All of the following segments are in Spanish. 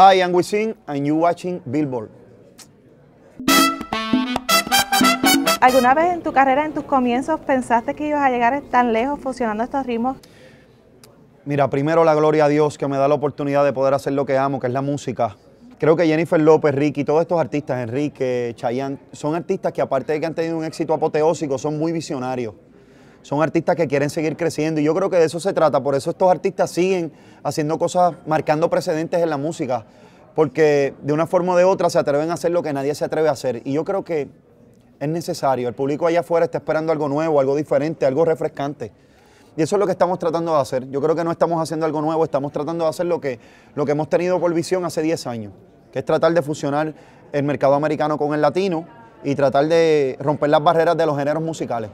Hi, I'm Wisin, and you're watching Billboard. ¿Alguna vez en tu carrera, en tus comienzos, pensaste que ibas a llegar tan lejos funcionando estos ritmos? Mira, primero la gloria a Dios que me da la oportunidad de poder hacer lo que amo, que es la música. Creo que Jennifer López, Ricky, todos estos artistas, Enrique, Chayanne, son artistas que aparte de que han tenido un éxito apoteósico, son muy visionarios son artistas que quieren seguir creciendo y yo creo que de eso se trata, por eso estos artistas siguen haciendo cosas, marcando precedentes en la música, porque de una forma o de otra se atreven a hacer lo que nadie se atreve a hacer y yo creo que es necesario, el público allá afuera está esperando algo nuevo, algo diferente, algo refrescante. Y eso es lo que estamos tratando de hacer. Yo creo que no estamos haciendo algo nuevo, estamos tratando de hacer lo que, lo que hemos tenido por visión hace 10 años, que es tratar de fusionar el mercado americano con el latino y tratar de romper las barreras de los géneros musicales.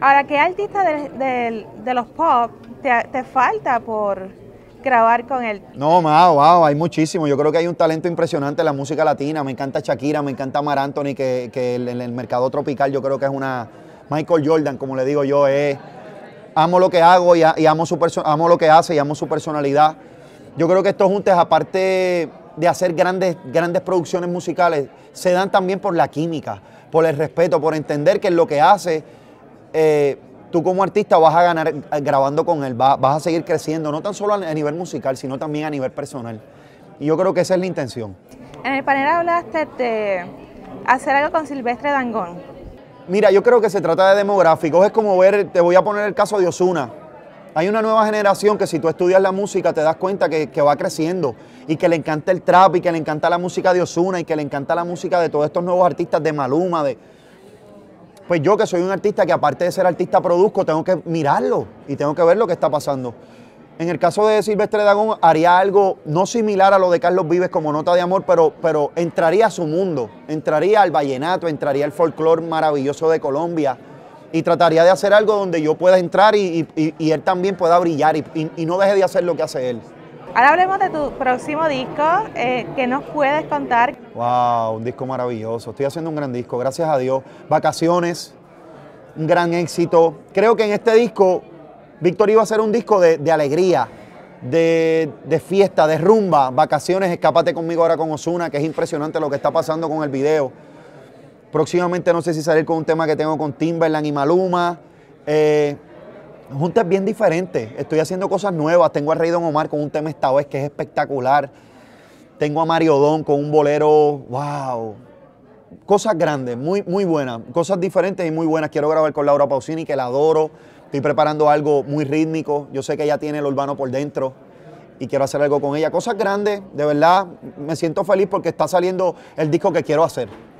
Ahora, ¿qué artista de, los pop te, falta por grabar con él? No, wow, hay muchísimo. Yo creo que hay un talento impresionante en la música latina. Me encanta Shakira, me encanta Mar Anthony, que, en el mercado tropical yo creo que es una... Michael Jordan, como le digo yo, es... Amo lo que hago y, amo, su amo lo que hace y amo su personalidad. Yo creo que estos juntes, aparte de hacer grandes, grandes producciones musicales, se dan también por la química, por el respeto, por entender que lo que hace eh, tú como artista vas a ganar eh, grabando con él, vas, a seguir creciendo, no tan solo a nivel musical, sino también a nivel personal. Y yo creo que esa es la intención. En el panel hablaste de hacer algo con Silvestre Dangón. Mira, yo creo que se trata de demográficos. Es como ver, te voy a poner el caso de Osuna. Hay una nueva generación que si tú estudias la música te das cuenta que, que, va creciendo y que le encanta el trap y que le encanta la música de Osuna y que le encanta la música de todos estos nuevos artistas de Maluma, de, pues yo que soy un artista que aparte de ser artista produzco, tengo que mirarlo y tengo que ver lo que está pasando. En el caso de Silvestre Dagón haría algo no similar a lo de Carlos Vives como nota de amor, pero, pero entraría a su mundo, entraría al vallenato, entraría al folclore maravilloso de Colombia y trataría de hacer algo donde yo pueda entrar y, y él también pueda brillar y, y no deje de hacer lo que hace él. Ahora hablemos de tu próximo disco, eh, que nos puedes contar? ¡Wow! Un disco maravilloso. Estoy haciendo un gran disco, gracias a Dios. Vacaciones, un gran éxito. Creo que en este disco, Víctor iba a ser un disco de, alegría, de, fiesta, de rumba, vacaciones, escápate conmigo ahora con Osuna, que es impresionante lo que está pasando con el video. Próximamente no sé si salir con un tema que tengo con Timberland y Maluma. Eh, juntas bien diferente. Estoy haciendo cosas nuevas. Tengo a Rey Omar con un tema esta vez que es espectacular. Tengo a Mario Don con un bolero, wow. Cosas grandes, muy, muy buenas. Cosas diferentes y muy buenas. Quiero grabar con Laura Pausini, que la adoro. Estoy preparando algo muy rítmico. Yo sé que ella tiene el urbano por dentro y quiero hacer algo con ella. Cosas grandes, de verdad, me siento feliz porque está saliendo el disco que quiero hacer.